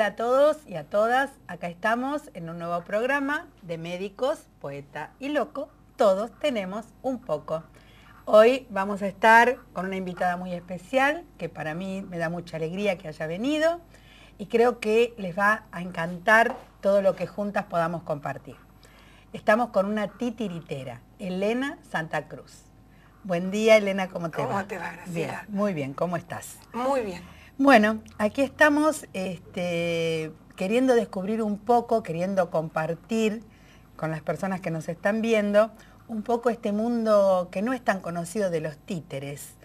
Hola a todos y a todas, acá estamos en un nuevo programa de médicos, poeta y loco. Todos tenemos un poco. Hoy vamos a estar con una invitada muy especial, que para mí me da mucha alegría que haya venido y creo que les va a encantar todo lo que juntas podamos compartir. Estamos con una titiritera, Elena Santa Cruz. Buen día, Elena, ¿cómo te va? ¿Cómo te va, muy bien, ¿cómo estás? Muy bien. Bueno, aquí estamos este, queriendo descubrir un poco, queriendo compartir con las personas que nos están viendo un poco este mundo que no es tan conocido de los títeres.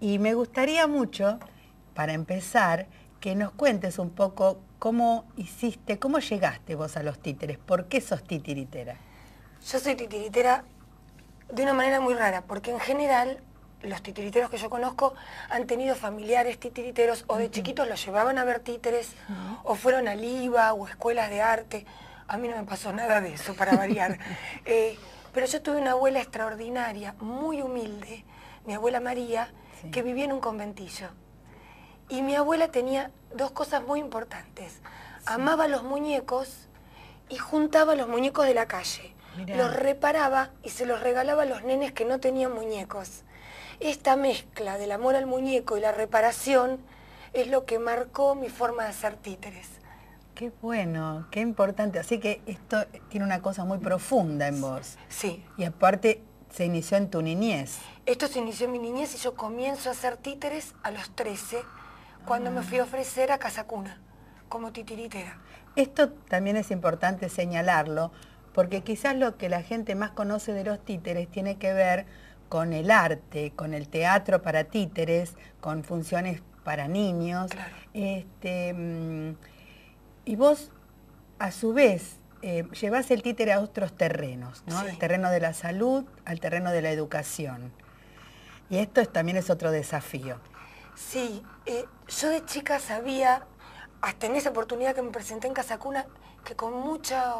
Y me gustaría mucho, para empezar, que nos cuentes un poco cómo hiciste, cómo llegaste vos a los títeres, por qué sos titiritera. Yo soy titiritera de una manera muy rara, porque en general los titiriteros que yo conozco han tenido familiares titiriteros o de chiquitos los llevaban a ver títeres o fueron al IVA o escuelas de arte. A mí no me pasó nada de eso, para variar. Eh, pero yo tuve una abuela extraordinaria, muy humilde, mi abuela María, que vivía en un conventillo. Y mi abuela tenía dos cosas muy importantes. Amaba los muñecos y juntaba los muñecos de la calle. Los reparaba y se los regalaba a los nenes que no tenían muñecos. Esta mezcla del amor al muñeco y la reparación es lo que marcó mi forma de hacer títeres. Qué bueno, qué importante. Así que esto tiene una cosa muy profunda en vos. Sí. Y aparte se inició en tu niñez. Esto se inició en mi niñez y yo comienzo a hacer títeres a los 13, cuando me fui a ofrecer a Casa Cuna como titiritera. Esto también es importante señalarlo, porque quizás lo que la gente más conoce de los títeres tiene que ver con el arte, con el teatro para títeres, con funciones para niños. Este, mm, y vos, a su vez, eh, llevas el títere a otros terrenos, ¿no? El terreno de la salud, al terreno de la educación. Y esto también es otro desafío. Sí, eh, yo de chica sabía, hasta en esa oportunidad que me presenté en Casacuna, que con mucha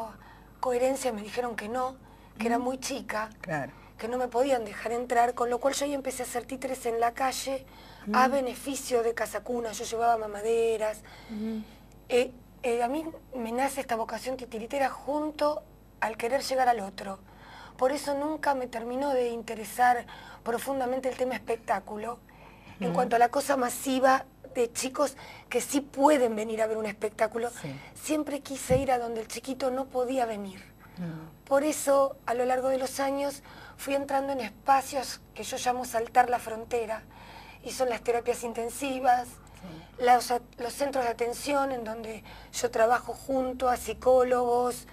coherencia me dijeron que no, que era muy chica. Claro que no me podían dejar entrar, con lo cual yo ahí empecé a hacer títeres en la calle a beneficio de Cuna. yo llevaba mamaderas. Eh, eh, a mí me nace esta vocación titiritera junto al querer llegar al otro. Por eso nunca me terminó de interesar profundamente el tema espectáculo. En cuanto a la cosa masiva de chicos que sí pueden venir a ver un espectáculo, siempre quise ir a donde el chiquito no podía venir. Por eso, a lo largo de los años, fui entrando en espacios que yo llamo saltar la frontera, y son las terapias intensivas, los, centros de atención en donde yo trabajo junto a psicólogos,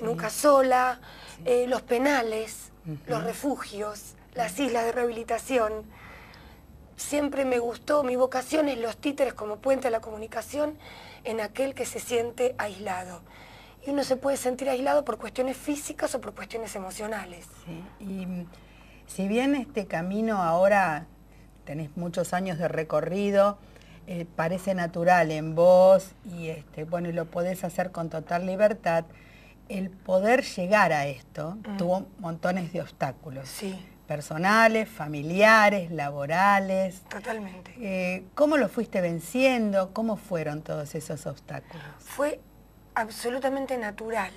nunca sola, eh, los penales, los refugios, las islas de rehabilitación. Siempre me gustó, mi vocación es los títeres como puente a la comunicación en aquel que se siente aislado y uno se puede sentir aislado por cuestiones físicas o por cuestiones emocionales. y mm, si bien este camino ahora tenés muchos años de recorrido, eh, parece natural en vos y este, bueno, lo podés hacer con total libertad, el poder llegar a esto mm. tuvo montones de obstáculos. Sí. Personales, familiares, laborales. Totalmente. Eh, ¿Cómo lo fuiste venciendo? ¿Cómo fueron todos esos obstáculos? Fue absolutamente natural.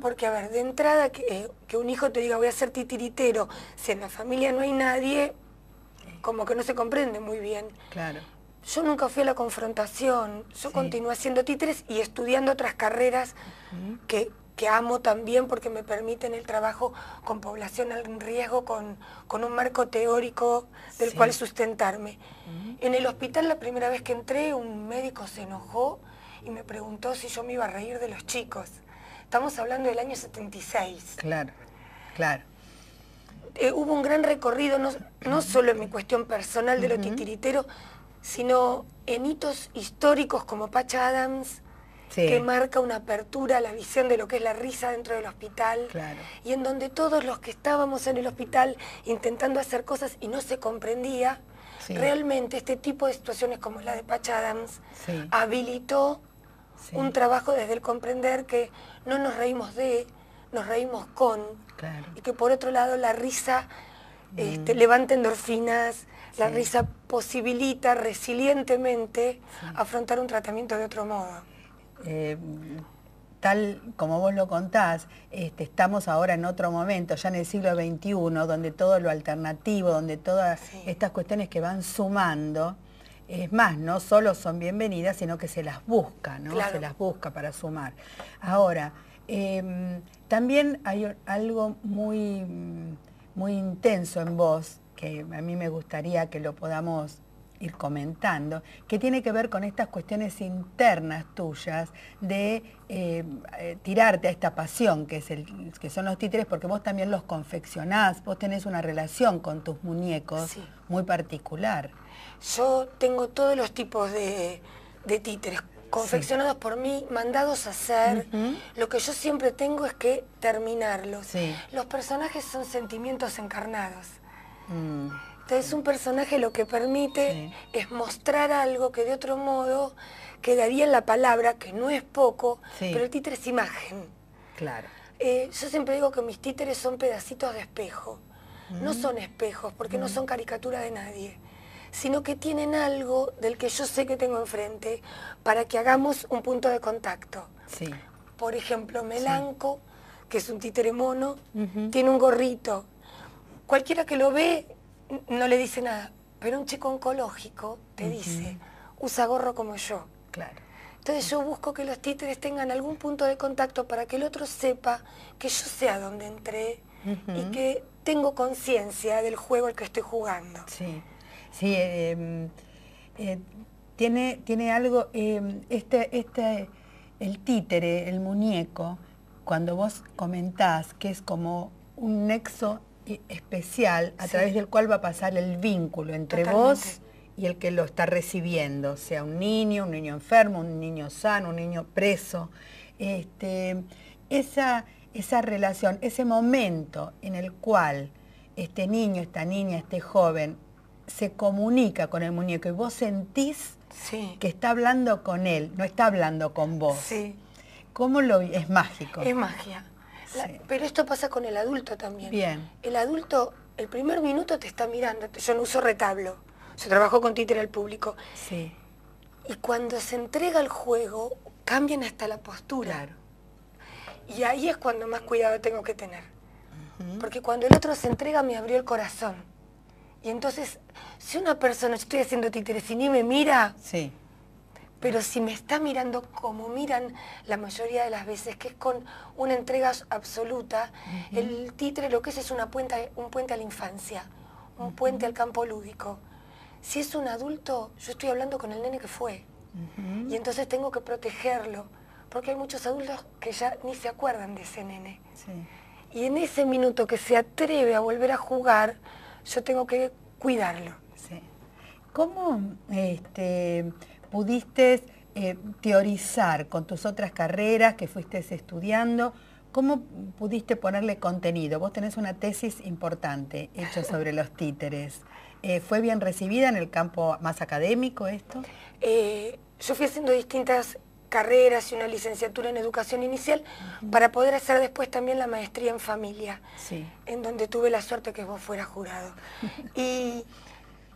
Porque, a ver, de entrada, eh, que, un hijo te diga voy a ser titiritero, si en la familia no hay nadie, como que no se comprende muy bien. Claro. Yo nunca fui a la confrontación, yo continúo haciendo títeres y estudiando otras carreras que, amo también porque me permiten el trabajo con población en riesgo, con, un marco teórico del cual sustentarme. En el hospital la primera vez que entré, un médico se enojó y me preguntó si yo me iba a reír de los chicos. Estamos hablando del año 76. Claro, claro. Eh, hubo un gran recorrido, no, solo en mi cuestión personal de lo titiritero, sino en hitos históricos como Pacha Adams, que marca una apertura a la visión de lo que es la risa dentro del hospital, y en donde todos los que estábamos en el hospital intentando hacer cosas y no se comprendía, realmente este tipo de situaciones como la de Pacha Adams habilitó un trabajo desde el comprender que no nos reímos de, nos reímos con. Y que por otro lado la risa mm. este, levanta endorfinas, la risa posibilita resilientemente afrontar un tratamiento de otro modo. Eh, tal como vos lo contás, este, estamos ahora en otro momento, ya en el siglo XXI, donde todo lo alternativo, donde todas estas cuestiones que van sumando, es más, no solo son bienvenidas, sino que se las busca, ¿no? Se las busca para sumar. Ahora, em, también hay algo muy, mm, muy intenso en vos, que a mí me gustaría que lo podamos ir comentando, que tiene que ver con estas cuestiones internas tuyas de em, eh, tirarte a esta pasión que, es el, que son los títeres, porque vos también los confeccionás, vos tenés una relación con tus muñecos muy particular. Yo tengo todos los tipos de, títeres confeccionados por mí, mandados a ser. Lo que yo siempre tengo es que terminarlos. Los personajes son sentimientos encarnados. Mm. Entonces un personaje lo que permite es mostrar algo que de otro modo quedaría en la palabra, que no es poco, pero el títere es imagen. Claro. Eh, yo siempre digo que mis títeres son pedacitos de espejo. No mm. son espejos, porque no mm. son caricatura de nadie sino que tienen algo del que yo sé que tengo enfrente para que hagamos un punto de contacto. Sí. Por ejemplo, Melanco, que es un títere mono, tiene un gorrito. Cualquiera que lo ve no le dice nada, pero un chico oncológico te dice, usa gorro como yo. Claro. Entonces yo busco que los títeres tengan algún punto de contacto para que el otro sepa que yo sé a dónde entré y que tengo conciencia del juego al que estoy jugando. Sí. Sí, eh, em, eh, tiene, tiene algo, em, este, este, el títere, el muñeco, cuando vos comentás que es como un nexo especial a través del cual va a pasar el vínculo entre vos y el que lo está recibiendo, sea un niño, un niño enfermo, un niño sano, un niño preso. Este, esa, esa relación, ese momento en el cual este niño, esta niña, este joven se comunica con el muñeco y vos sentís que está hablando con él, no está hablando con vos. ¿Cómo lo es mágico? Es magia. pero esto pasa con el adulto también. Bien. El adulto, el primer minuto te está mirando. Yo no uso retablo. Yo trabajo con títere al público. Sí. Y cuando se entrega el juego, cambian hasta la postura. Y ahí es cuando más cuidado tengo que tener. Porque cuando el otro se entrega, me abrió el corazón y entonces, si una persona, yo estoy haciendo títeres y ni me mira, pero si me está mirando como miran la mayoría de las veces, que es con una entrega absoluta, el títere lo que es es una puente, un puente a la infancia, un puente al campo lúdico. Si es un adulto, yo estoy hablando con el nene que fue. Y entonces tengo que protegerlo, porque hay muchos adultos que ya ni se acuerdan de ese nene. Y en ese minuto que se atreve a volver a jugar, yo tengo que cuidarlo. Sí. ¿Cómo este, pudiste eh, teorizar con tus otras carreras que fuiste estudiando? ¿Cómo pudiste ponerle contenido? Vos tenés una tesis importante hecha sobre los títeres. Eh, ¿Fue bien recibida en el campo más académico esto? Eh, yo fui haciendo distintas carreras y una licenciatura en educación inicial para poder hacer después también la maestría en familia, en donde tuve la suerte que vos fueras jurado. y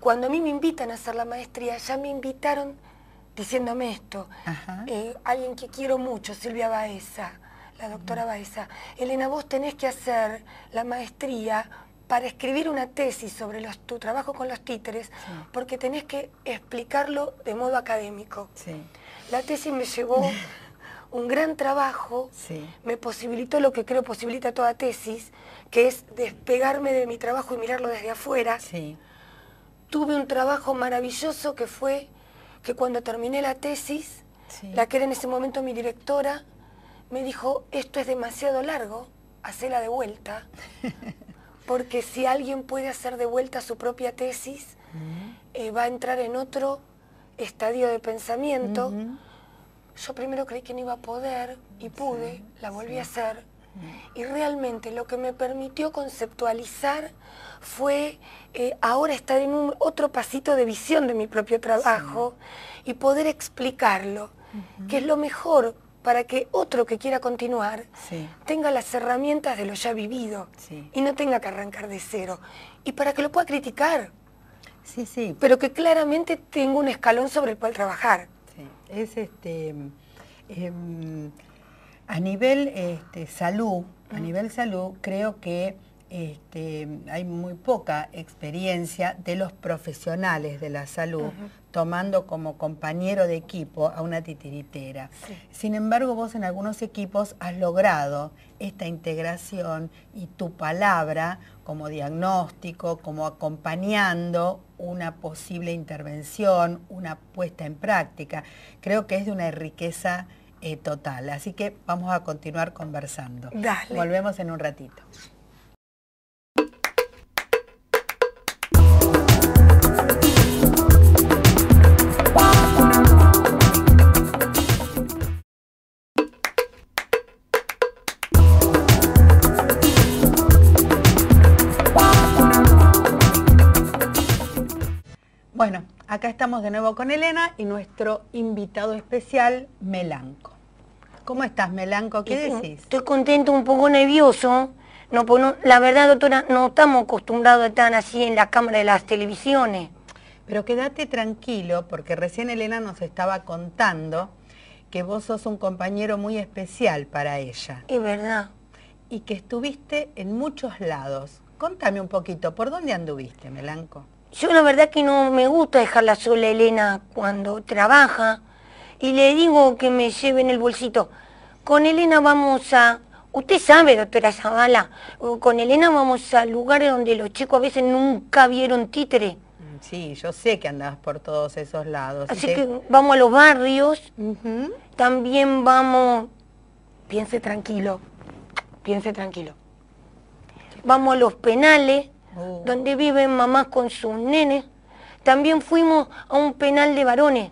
cuando a mí me invitan a hacer la maestría, ya me invitaron diciéndome esto, eh, alguien que quiero mucho, Silvia Baeza, la doctora Baeza, Elena, vos tenés que hacer la maestría para escribir una tesis sobre tu trabajo con los títeres, porque tenés que explicarlo de modo académico. La tesis me llevó un gran trabajo, me posibilitó lo que creo posibilita toda tesis, que es despegarme de mi trabajo y mirarlo desde afuera. Tuve un trabajo maravilloso que fue que cuando terminé la tesis, la que era en ese momento mi directora, me dijo, esto es demasiado largo, hacela de vuelta. Porque si alguien puede hacer de vuelta su propia tesis, mm. eh, va a entrar en otro estadio de pensamiento. Mm. Yo primero creí que no iba a poder y pude, la volví a hacer. Mm. Y realmente lo que me permitió conceptualizar fue eh, ahora estar en un otro pasito de visión de mi propio trabajo y poder explicarlo, que es lo mejor para que otro que quiera continuar tenga las herramientas de lo ya vivido y no tenga que arrancar de cero. Y para que lo pueda criticar. Sí, sí. Pero que claramente tenga un escalón sobre el cual trabajar. Es este. Em, a nivel este, salud, a nivel salud, creo que este, hay muy poca experiencia de los profesionales de la salud tomando como compañero de equipo a una titiritera. Sin embargo, vos en algunos equipos has logrado esta integración y tu palabra como diagnóstico, como acompañando una posible intervención, una puesta en práctica. Creo que es de una riqueza eh, total. Así que vamos a continuar conversando. Dale. Volvemos en un ratito. Bueno, acá estamos de nuevo con Elena y nuestro invitado especial, Melanco. ¿Cómo estás, Melanco? ¿Qué decís? Estoy contento, un poco nervioso. Pues no, la verdad, doctora, no estamos acostumbrados a estar así en la cámara de las televisiones. Pero quédate tranquilo, porque recién Elena nos estaba contando que vos sos un compañero muy especial para ella. Es verdad. Y que estuviste en muchos lados. Contame un poquito, ¿por dónde anduviste, Melanco? Yo la verdad que no me gusta dejarla sola Elena cuando trabaja y le digo que me lleve en el bolsito. Con Elena vamos a... Usted sabe, doctora Zavala, con Elena vamos a lugares donde los chicos a veces nunca vieron títere. Mm, sí, yo sé que andás por todos esos lados. Así que vamos a los barrios, también vamos, piense tranquilo, piense tranquilo. Vamos a los penales, Oh. donde viven mamás con sus nenes. También fuimos a un penal de varones,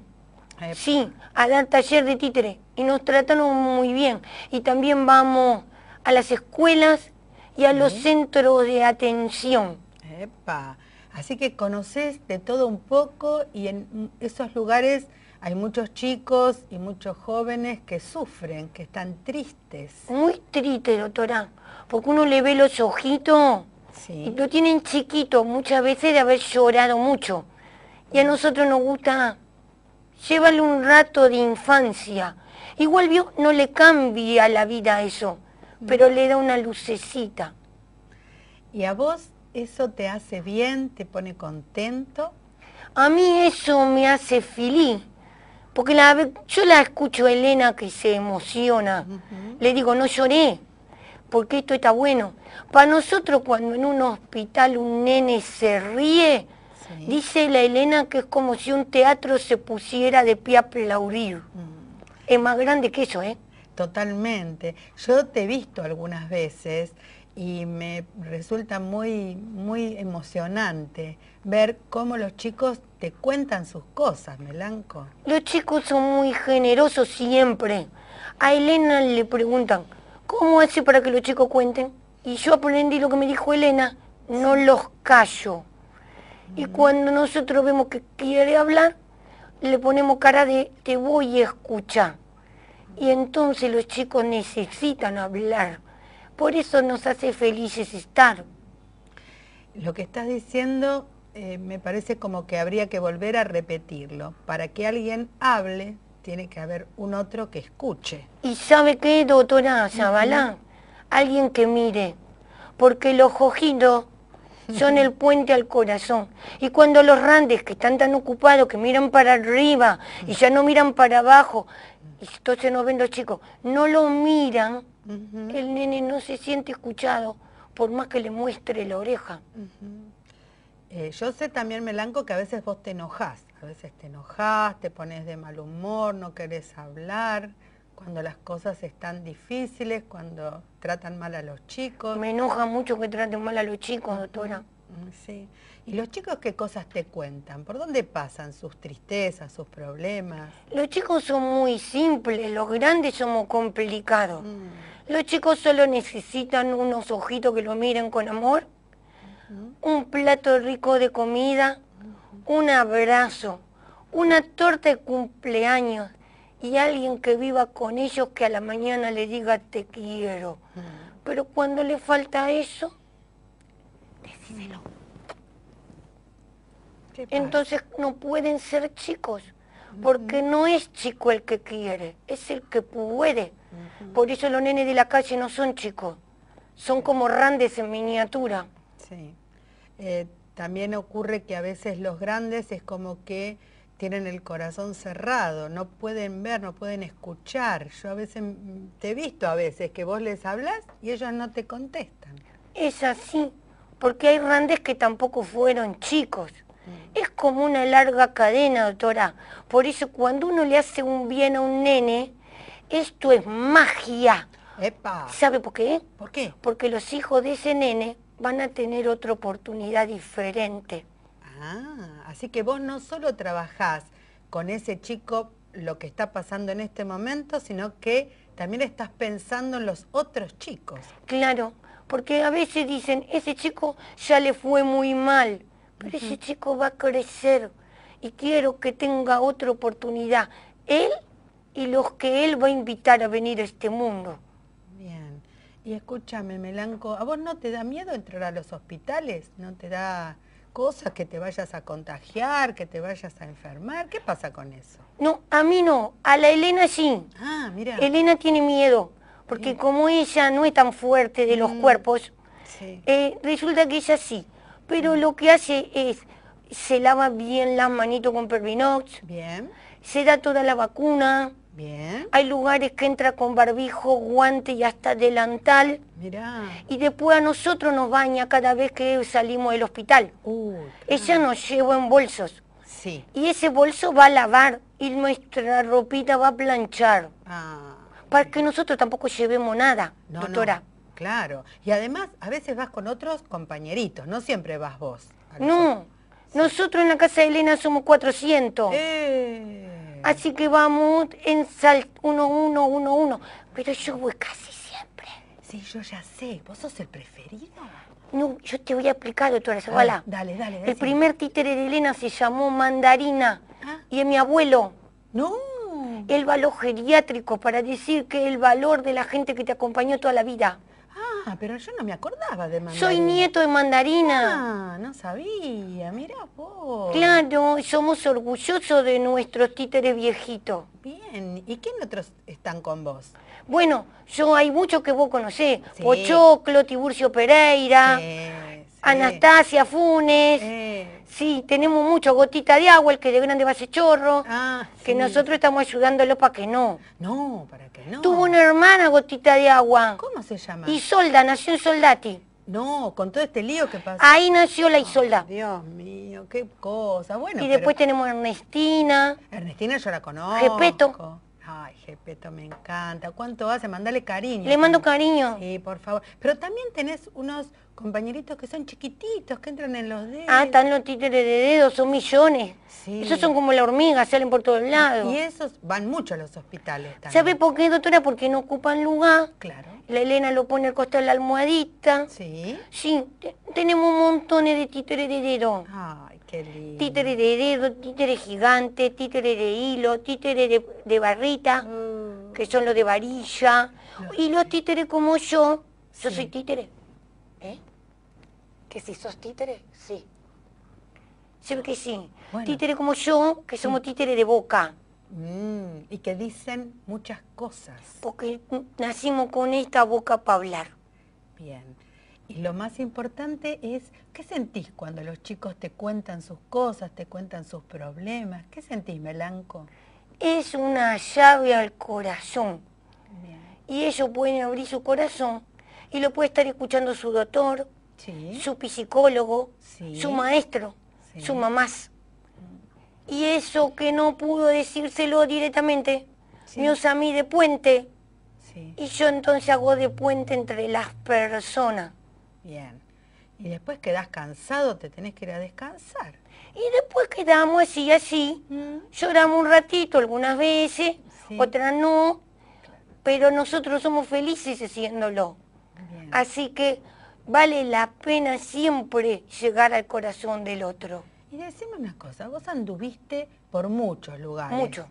sí, a dar taller de títere y nos trataron muy bien. Y también vamos a las escuelas y a los centros de atención. Epa. Así que conoces de todo un poco y en esos lugares hay muchos chicos y muchos jóvenes que sufren, que están tristes. Muy triste, doctora, porque uno le ve los ojitos y lo tienen chiquito muchas veces de haber llorado mucho. Y a mm. nosotros nos gusta llevarle un rato de infancia. Igual vio, no le cambia la vida eso, mm. pero le da una lucecita. ¿Y a vos eso te hace bien, te pone contento? A mí eso me hace feliz, porque la, yo la escucho a Elena que se emociona. Le digo, no lloré, porque esto está bueno. Para nosotros cuando en un hospital un nene se ríe, dice la Elena que es como si un teatro se pusiera de pie a aplaudir. Mm. Es más grande que eso, ¿eh? Totalmente. Yo te he visto algunas veces y me resulta muy, muy emocionante ver cómo los chicos te cuentan sus cosas, Melanco. Los chicos son muy generosos siempre. A Elena le preguntan, ¿Cómo hace para que los chicos cuenten? Y yo aprendí lo que me dijo Elena, no los callo. Y mm. cuando nosotros vemos que quiere hablar, le ponemos cara de te voy a escuchar. Y entonces los chicos necesitan hablar. Por eso nos hace felices estar. Lo que estás diciendo eh, me parece como que habría que volver a repetirlo. Para que alguien hable, tiene que haber un otro que escuche. ¿Y sabe qué, doctora Zabalán? Alguien que mire, porque los ojitos son el puente al corazón. Y cuando los randes, que están tan ocupados, que miran para arriba y ya no miran para abajo, y entonces no ven los chicos, no lo miran, el nene no se siente escuchado, por más que le muestre la oreja. Eh, yo sé también, Melanco, que a veces vos te enojás. A veces te enojas, te pones de mal humor, no querés hablar, cuando las cosas están difíciles, cuando tratan mal a los chicos. Me enoja mucho que traten mal a los chicos, doctora. Mm, mm, sí. ¿Y los chicos qué cosas te cuentan? ¿Por dónde pasan sus tristezas, sus problemas? Los chicos son muy simples, los grandes somos complicados. Mm. Los chicos solo necesitan unos ojitos que lo miren con amor, un plato rico de comida, un abrazo, una torta de cumpleaños y alguien que viva con ellos que a la mañana le diga te quiero. Mm. Pero cuando le falta eso, decídelo. Entonces no pueden ser chicos, porque no es chico el que quiere, es el que puede. Por eso los nenes de la calle no son chicos, son como randes en miniatura. Eh, también ocurre que a veces los grandes es como que tienen el corazón cerrado, no pueden ver, no pueden escuchar. Yo a veces te he visto a veces que vos les hablas y ellos no te contestan. Es así, porque hay grandes que tampoco fueron chicos. Mm. Es como una larga cadena, doctora. Por eso cuando uno le hace un bien a un nene, esto es magia. ¿Sabe por qué? ¿Por qué? Porque los hijos de ese nene van a tener otra oportunidad diferente. Ah, así que vos no solo trabajás con ese chico lo que está pasando en este momento, sino que también estás pensando en los otros chicos. Claro, porque a veces dicen, ese chico ya le fue muy mal, pero ese chico va a crecer y quiero que tenga otra oportunidad, él y los que él va a invitar a venir a este mundo. Y escúchame, Melanco, ¿a vos no te da miedo entrar a los hospitales? ¿No te da cosas que te vayas a contagiar, que te vayas a enfermar? ¿Qué pasa con eso? No, a mí no, a la Elena sí. Ah, mira. Elena tiene miedo, porque como ella no es tan fuerte de los mm, cuerpos, eh, resulta que ella sí. Pero mm. lo que hace es, se lava bien las manitos con Pervinox, bien. se da toda la vacuna, Bien. Hay lugares que entra con barbijo, guante y hasta delantal. Y después a nosotros nos baña cada vez que salimos del hospital. Ella nos lleva en bolsos. Sí. Y ese bolso va a lavar y nuestra ropita va a planchar. Ah, para que nosotros tampoco llevemos nada, doctora. Claro, y además a veces vas con otros compañeritos, no siempre vas vos. No, nosotros en la casa de Elena somos 400. Así que vamos en salt Uno, uno, 1, 1. Pero yo voy casi siempre. Sí, yo ya sé. ¿Vos sos el preferido? No, yo te voy a explicar, doctora ah, Zavala. Dale, dale, dale. El primer títere de Elena se llamó Mandarina. Ah. Y es mi abuelo. No. El valor geriátrico para decir que el valor de la gente que te acompañó toda la vida. Ah, pero yo no me acordaba de mandarina. Soy nieto de mandarina. Ah, no sabía, mirá vos. Claro, somos orgullosos de nuestros títeres viejitos. Bien, ¿y quién otros están con vos? Bueno, yo hay muchos que vos conocés. Sí. Pochoclo, Tiburcio Pereira. Anastasia, Funes. Sí, tenemos mucho, Gotita de Agua, el que de grande va a ser chorro, ah, que nosotros estamos ayudándolo para que no. No, para que no. Tuvo una hermana Gotita de Agua. ¿Cómo se llama? Isolda, nació en Soldati. No, con todo este lío que pasa. Ahí nació la Isolda. Dios mío, qué cosa. Bueno, y después tenemos Ernestina. Ernestina yo la conozco. Repeto. Ay, Gepeto, me encanta. ¿Cuánto hace? Mándale cariño. Le mando cariño. Sí, por favor. Pero también tenés unos compañeritos que son chiquititos, que entran en los dedos. Ah, están los títeres de dedos, son millones. Sí. Esos son como la hormiga, salen por todos lados. Y esos van mucho a los hospitales también. ¿Sabe por qué, doctora? Porque no ocupan lugar. Claro. La Elena lo pone al costado de la almohadita. Sí. Sí, tenemos montones de títeres de dedos. Ay. Títere de dedo, títere gigante, títere de hilo, títere de, barrita, mm. que son los de varilla. y los títeres como yo, yo soy títere. ¿Eh? ¿Que si sos títere? Sí. Sí que sí. Títeres como yo, que somos títeres de boca. Mm, y que dicen muchas cosas. Porque nacimos con esta boca para hablar. Bien. Y lo más importante es, ¿qué sentís cuando los chicos te cuentan sus cosas, te cuentan sus problemas? ¿Qué sentís, Melanco? Es una llave al corazón. Y ellos pueden abrir su corazón y lo puede estar escuchando su doctor, su psicólogo, su maestro, su mamás. Y eso que no pudo decírselo directamente, me usa a mí de puente. Y yo entonces hago de puente entre las personas. Bien. Y después quedás cansado, te tenés que ir a descansar. Y después quedamos así, así. Mm. Lloramos un ratito algunas veces, otras no. Pero nosotros somos felices haciéndolo. Así que vale la pena siempre llegar al corazón del otro. Y decime una cosa, vos anduviste por muchos lugares. Muchos.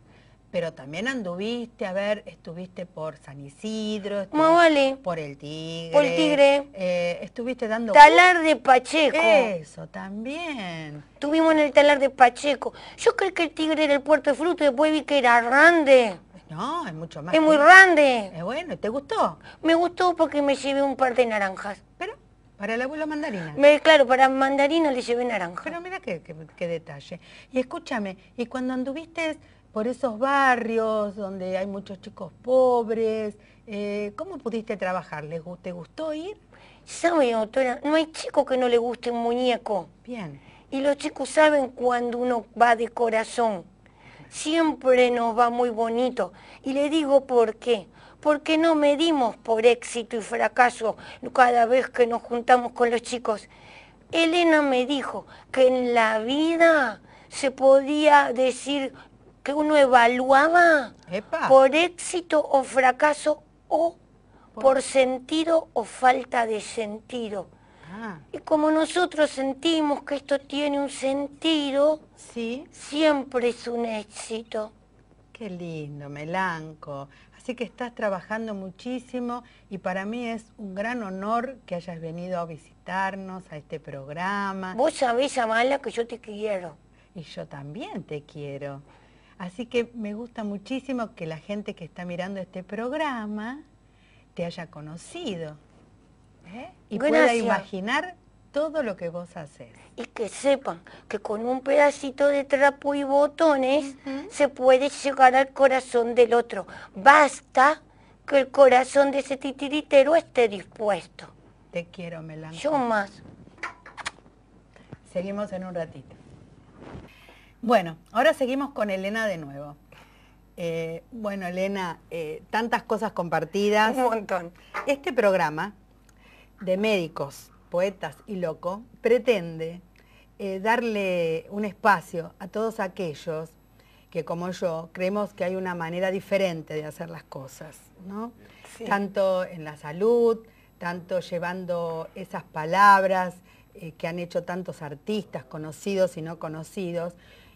Pero también anduviste, a ver, estuviste por San Isidro, vale. por el Tigre. Por el Tigre. Eh, estuviste dando... Talar de Pacheco. Eso, también. Estuvimos en el Talar de Pacheco. Yo creo que el Tigre era el puerto de fruto, después vi que era grande. No, es mucho más. Es muy grande. Es bueno, ¿te gustó? Me gustó porque me llevé un par de naranjas. ¿Pero? ¿Para el abuelo mandarina? claro, para mandarina le llevé naranja. Pero mira qué detalle. Y escúchame, ¿y cuando anduviste por esos barrios donde hay muchos chicos pobres. Eh, ¿Cómo pudiste trabajar? ¿Te gustó ir? Sabe, doctora, no hay chico que no le guste un muñeco. Bien. Y los chicos saben cuando uno va de corazón. Siempre nos va muy bonito. Y le digo por qué. Porque no medimos por éxito y fracaso cada vez que nos juntamos con los chicos. Elena me dijo que en la vida se podía decir que uno evaluaba por éxito o fracaso o por, sentido o falta de sentido. Ah. Y como nosotros sentimos que esto tiene un sentido, siempre es un éxito. Qué lindo, Melanco. Así que estás trabajando muchísimo y para mí es un gran honor que hayas venido a visitarnos a este programa. Vos sabés, Amala, que yo te quiero. Y yo también te quiero. Así que me gusta muchísimo que la gente que está mirando este programa te haya conocido ¿eh? y pueda imaginar todo lo que vos haces. Y que sepan que con un pedacito de trapo y botones se puede llegar al corazón del otro. Basta que el corazón de ese titiritero esté dispuesto. Te quiero, Melanco. Yo más. Seguimos en un ratito. Bueno, ahora seguimos con Elena de nuevo. Eh, bueno, Elena, eh, tantas cosas compartidas. Un montón. Este programa de médicos, poetas y loco pretende eh, darle un espacio a todos aquellos que, como yo, creemos que hay una manera diferente de hacer las cosas, ¿no? Tanto en la salud, tanto llevando esas palabras que han hecho tantos artistas conocidos y no conocidos,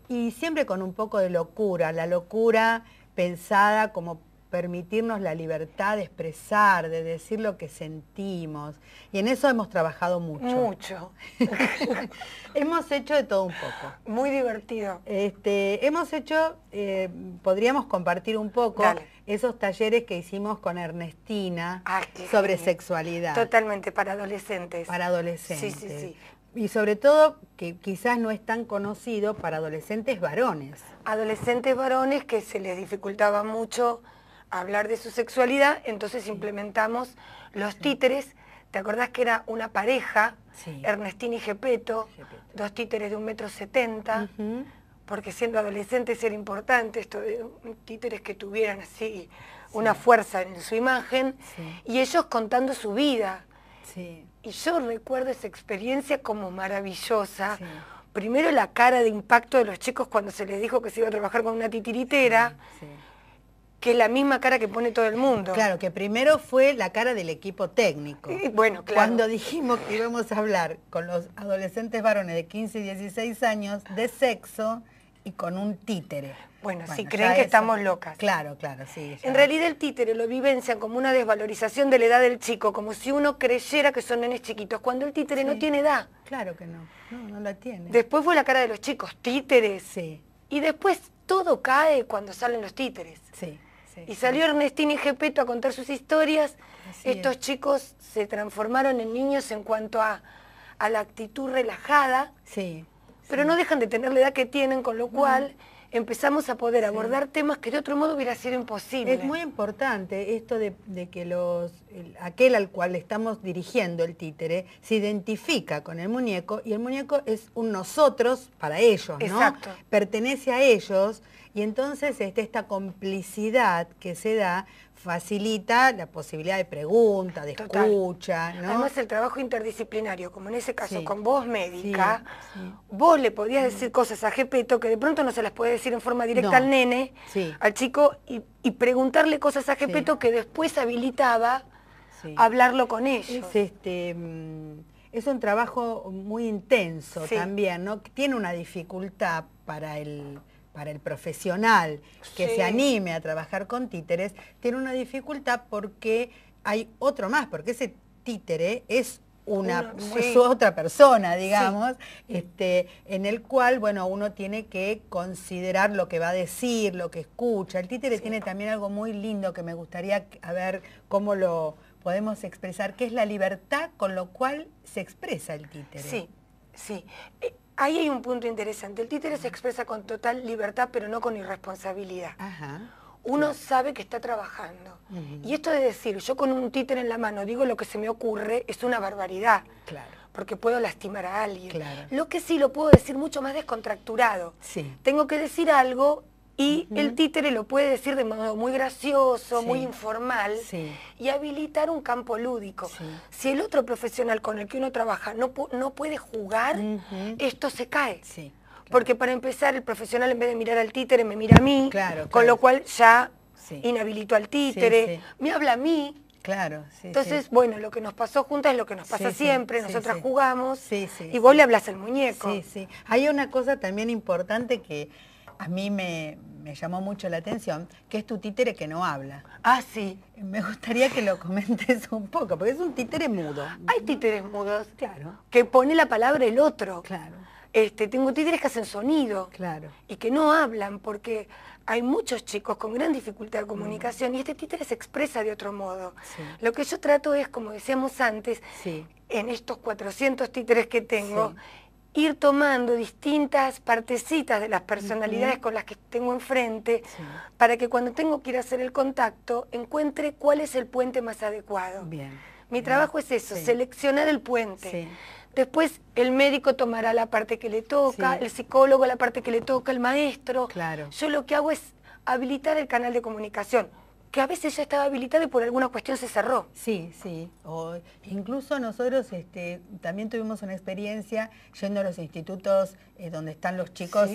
y siempre con un poco de locura, la locura pensada como permitirnos la libertad de expresar, de decir lo que sentimos. Y en eso hemos trabajado mucho. Mucho. hemos hecho de todo un poco. Muy divertido. Este, hemos hecho, eh, podríamos compartir un poco esos talleres que hicimos con Ernestina ah, sobre sexualidad. Totalmente, para adolescentes. Para adolescentes. Sí, sí, sí. Y sobre todo que quizás no es tan conocido para adolescentes varones. Adolescentes varones que se les dificultaba mucho hablar de su sexualidad, entonces implementamos los títeres. ¿Te acordás que era una pareja, Ernestín y Gepetto, dos títeres de un metro setenta? Porque siendo adolescentes era importante esto de títeres que tuvieran así una fuerza en su imagen. Y ellos contando su vida. Sí. Y yo recuerdo esa experiencia como maravillosa. Primero la cara de impacto de los chicos cuando se les dijo que se iba a trabajar con una titiritera. que es la misma cara que pone todo el mundo. Claro, que primero fue la cara del equipo técnico. bueno, Cuando dijimos que íbamos a hablar con los adolescentes varones de 15 y 16 años de sexo y con un títere. Bueno, si creen que estamos locas. Claro, claro, sí. En realidad el títere lo vivencian como una desvalorización de la edad del chico, como si uno creyera que son nenes chiquitos, cuando el títere no tiene edad. Claro que no, no, la tiene. Después fue la cara de los chicos, títeres. Sí. Y después todo cae cuando salen los títeres. Sí. sí y salió Ernestín y Gepeto a contar sus historias. Estos chicos se transformaron en niños en cuanto a, la actitud relajada. Sí. Pero no dejan de tener la edad que tienen, con lo cual empezamos a poder abordar temas que de otro modo hubiera sido imposible. Es muy importante esto de, que los, aquel al cual estamos dirigiendo el títere se identifica con el muñeco y el muñeco es un nosotros para ellos, ¿no? Pertenece a ellos y entonces este, esta complicidad que se da facilita la posibilidad de preguntas, de escucha. ¿no? Además el trabajo interdisciplinario, como en ese caso con vos médica, vos le podías decir cosas a Gepeto que de pronto no se las puede decir en forma directa al nene, al chico, y, preguntarle cosas a Gepeto que después habilitaba hablarlo con ellos. este, mm, es un trabajo muy intenso también, ¿no? Tiene una dificultad para el para el profesional que se anime a trabajar con títeres, tiene una dificultad porque hay otro más, porque ese títere es una otra persona, digamos, este, en el cual, bueno, uno tiene que considerar lo que va a decir, lo que escucha. El títere tiene también algo muy lindo que me gustaría ver cómo lo podemos expresar, que es la libertad con lo cual se expresa el títere. Sí, sí ahí hay un punto interesante. El títere se expresa con total libertad, pero no con irresponsabilidad. Uno sabe que está trabajando. Y esto de decir, yo con un títere en la mano digo lo que se me ocurre, es una barbaridad. Claro. Porque puedo lastimar a alguien. Lo que sí lo puedo decir mucho más descontracturado. Sí. Tengo que decir algo y el títere lo puede decir de modo muy gracioso, muy informal, y habilitar un campo lúdico. Si el otro profesional con el que uno trabaja no, no puede jugar, esto se cae. Porque para empezar, el profesional en vez de mirar al títere, me mira a mí, con lo cual ya inhabilito al títere, me habla a mí, Claro, Entonces, bueno, lo que nos pasó juntas es lo que nos pasa siempre, nosotras jugamos y vos le hablas al muñeco. Sí, sí. Hay una cosa también importante que a mí me, llamó mucho la atención, que es tu títere que no habla. Ah, sí. Me gustaría que lo comentes un poco, porque es un títere mudo. Hay títeres mudos. Claro. Que pone la palabra el otro. Claro. Este, tengo títeres que hacen sonido. Claro. Y que no hablan, porque hay muchos chicos con gran dificultad de comunicación y este títere se expresa de otro modo. Lo que yo trato es, como decíamos antes, en estos 400 títeres que tengo, ir tomando distintas partecitas de las personalidades con las que tengo enfrente para que cuando tengo que ir a hacer el contacto encuentre cuál es el puente más adecuado. Mi trabajo es eso, seleccionar el puente. Después el médico tomará la parte que le toca, el psicólogo la parte que le toca, el maestro. Yo lo que hago es habilitar el canal de comunicación que a veces ya estaba habilitada y por alguna cuestión se cerró. Sí, sí. incluso nosotros este, también tuvimos una experiencia yendo a los institutos eh, donde están los chicos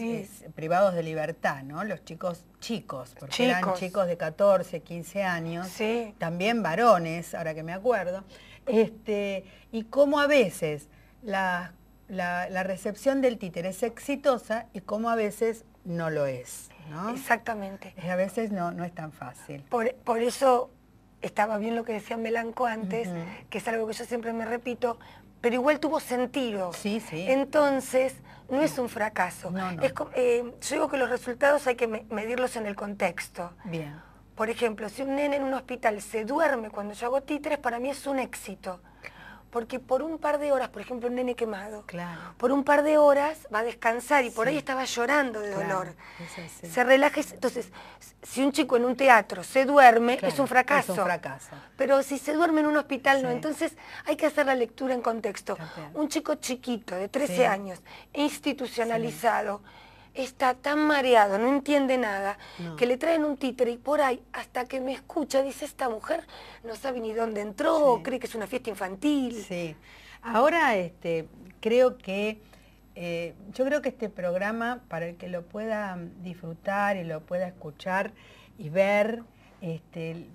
privados de libertad, ¿no? Los chicos chicos, porque eran chicos de 14, 15 años, también varones, ahora que me acuerdo. Este, y cómo a veces la, la recepción del títer es exitosa y cómo a veces no lo es. Exactamente. Eh, a veces no, no es tan fácil. Por, eso estaba bien lo que decía Melanco antes, que es algo que yo siempre me repito, pero igual tuvo sentido. Entonces, no es un fracaso. Eh, yo digo que los resultados hay que medirlos en el contexto. Bien. Por ejemplo, si un nene en un hospital se duerme cuando yo hago títeres, para mí es un éxito. Porque por un par de horas, por ejemplo, un nene quemado, por un par de horas va a descansar y por ahí estaba llorando de dolor. Se relaja. Entonces, si un chico en un teatro se duerme, es un fracaso. Pero si se duerme en un hospital, no. Entonces, hay que hacer la lectura en contexto. Un chico chiquito, de 13 años, institucionalizado, está tan mareado, no entiende nada, que le traen un títere y por ahí, hasta que me escucha, dice, esta mujer no sabe ni dónde entró, cree que es una fiesta infantil. Sí. Ahora este, creo que, eh, yo creo que este programa, para el que lo pueda disfrutar y lo pueda escuchar y ver, este,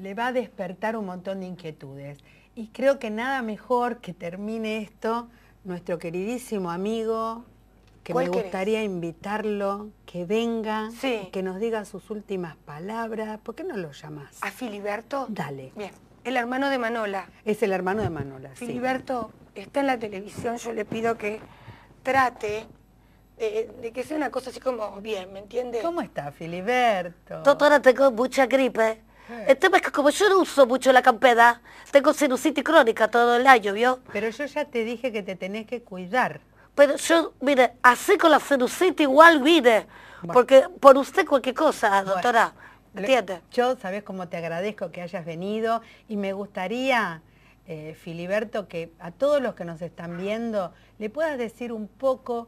le va a despertar un montón de inquietudes. Y creo que nada mejor que termine esto nuestro queridísimo amigo, que me gustaría invitarlo, que venga, que nos diga sus últimas palabras. ¿Por qué no lo llamas? ¿A Filiberto? Dale. Bien. El hermano de Manola. Es el hermano de Manola, Filiberto está en la televisión, yo le pido que trate de, que sea una cosa así como bien, ¿me entiendes? ¿Cómo está Filiberto? Doctora, tengo mucha gripe. El tema es que como yo no uso mucho la campeda, tengo sinusitis crónica todo el año, ¿vio? Pero yo ya te dije que te tenés que cuidar. Pero yo, mire, así con la cerucita igual vine, porque por usted cualquier cosa, doctora, ¿entiende? Yo, ¿sabes cómo te agradezco que hayas venido? Y me gustaría, eh, Filiberto, que a todos los que nos están viendo le puedas decir un poco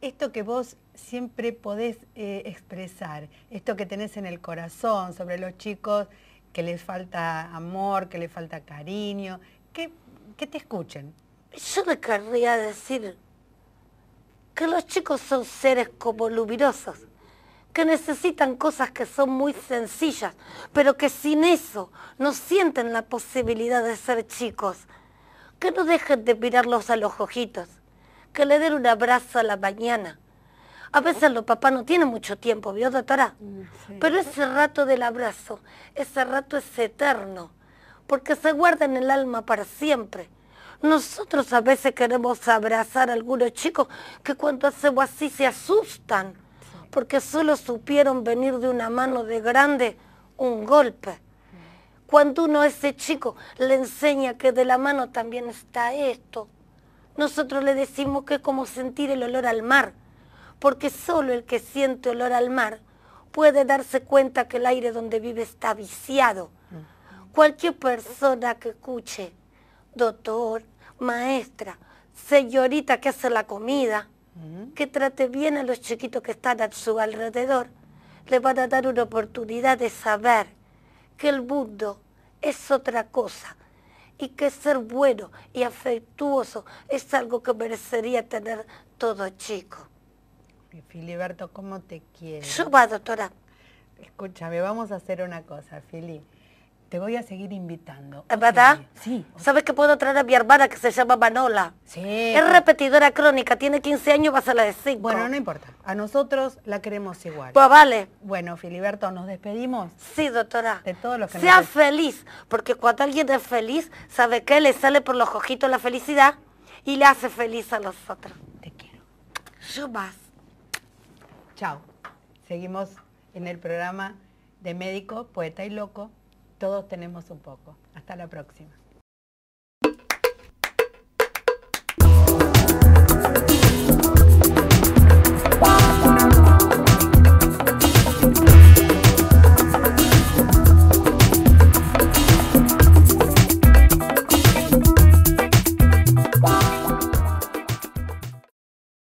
esto que vos siempre podés eh, expresar, esto que tenés en el corazón sobre los chicos que les falta amor, que les falta cariño, que, que te escuchen. Yo me querría decir que los chicos son seres como luminosos, que necesitan cosas que son muy sencillas, pero que sin eso no sienten la posibilidad de ser chicos. Que no dejen de mirarlos a los ojitos, que le den un abrazo a la mañana. A veces los papás no tienen mucho tiempo, ¿vio, doctora? Mm, pero ese rato del abrazo, ese rato es eterno, porque se guarda en el alma para siempre. Nosotros a veces queremos abrazar a algunos chicos que cuando hacemos así se asustan, porque solo supieron venir de una mano de grande un golpe. Cuando uno a ese chico le enseña que de la mano también está esto, nosotros le decimos que es como sentir el olor al mar, porque solo el que siente olor al mar puede darse cuenta que el aire donde vive está viciado. Mm. Cualquier persona que escuche doctor, maestra, señorita que hace la comida, mm. que trate bien a los chiquitos que están a su alrededor, le van a dar una oportunidad de saber que el mundo es otra cosa y que ser bueno y afectuoso es algo que merecería tener todo chico. Filiberto, ¿cómo te quieres? Yo va, doctora. Escúchame, vamos a hacer una cosa, Fili. Te voy a seguir invitando. verdad? Sí. ¿Sabes que puedo traer a mi hermana que se llama Manola? Sí. Es repetidora crónica, tiene 15 años, va a la de 5. Bueno, no importa. A nosotros la queremos igual. Pues vale. Bueno, Filiberto, ¿nos despedimos? Sí, doctora. De todo lo que Sea feliz, porque cuando alguien es feliz, ¿sabe qué? Le sale por los ojitos la felicidad y le hace feliz a los otros. Te quiero. Yo más. Chao. Seguimos en el programa de médico, poeta y loco todos tenemos un poco. Hasta la próxima.